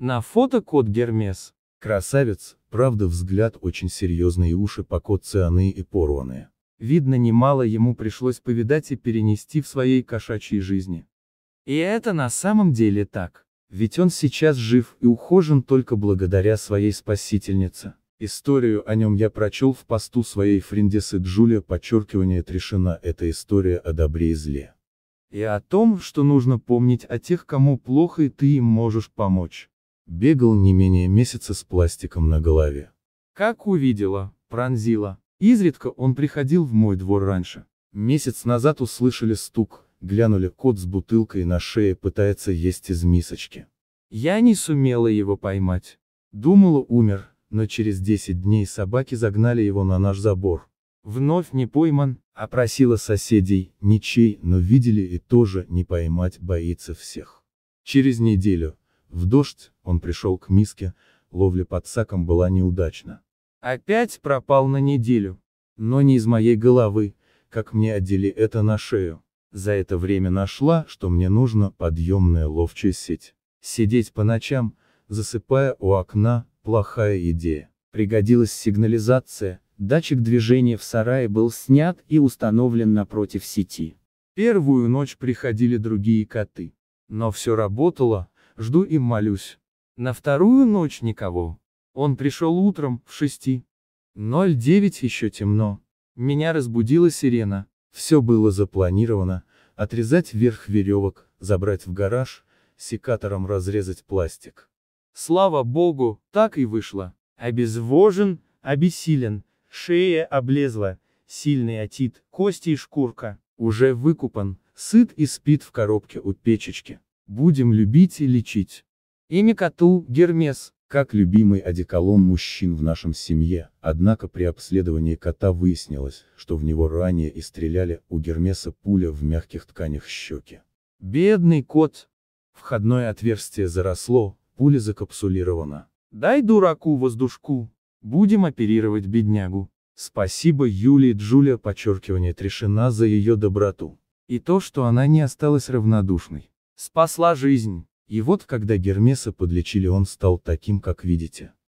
На фото кот Гермес. Красавец, правда взгляд очень серьезный и уши покоцаны и порванные. Видно немало ему пришлось повидать и перенести в своей кошачьей жизни. И это на самом деле так. Ведь он сейчас жив и ухожен только благодаря своей спасительнице. Историю о нем я прочел в посту своей френдесы Джулия, подчеркивание Тришина, это история о добре и зле. И о том, что нужно помнить о тех, кому плохо и ты им можешь помочь. Бегал не менее месяца с пластиком на голове. Как увидела, пронзила. Изредка он приходил в мой двор раньше. Месяц назад услышали стук, глянули кот с бутылкой на шее пытается есть из мисочки. Я не сумела его поймать. Думала умер, но через 10 дней собаки загнали его на наш забор. Вновь не пойман, опросила а соседей, ничей, но видели и тоже не поймать боится всех. Через неделю, в дождь, он пришел к миске, ловля под саком была неудачна. Опять пропал на неделю. Но не из моей головы, как мне одели это на шею. За это время нашла, что мне нужно подъемная ловчая сеть. Сидеть по ночам, засыпая у окна, плохая идея. Пригодилась сигнализация, датчик движения в сарае был снят и установлен напротив сети. Первую ночь приходили другие коты. Но все работало, жду и молюсь. На вторую ночь никого. Он пришел утром, в шести. 09 еще темно. Меня разбудила сирена. Все было запланировано, отрезать верх веревок, забрать в гараж, секатором разрезать пластик. Слава богу, так и вышло. Обезвожен, обессилен, шея облезла, сильный отит, кости и шкурка. Уже выкупан, сыт и спит в коробке у печечки. Будем любить и лечить. Имя коту – Гермес. Как любимый одеколон мужчин в нашем семье, однако при обследовании кота выяснилось, что в него ранее и стреляли, у Гермеса пуля в мягких тканях щеки. Бедный кот. Входное отверстие заросло, пуля закапсулирована. Дай дураку воздушку. Будем оперировать беднягу. Спасибо Юлии Джулия подчеркивание Трешина за ее доброту. И то, что она не осталась равнодушной. Спасла жизнь. И вот когда Гермеса подлечили он стал таким как видите.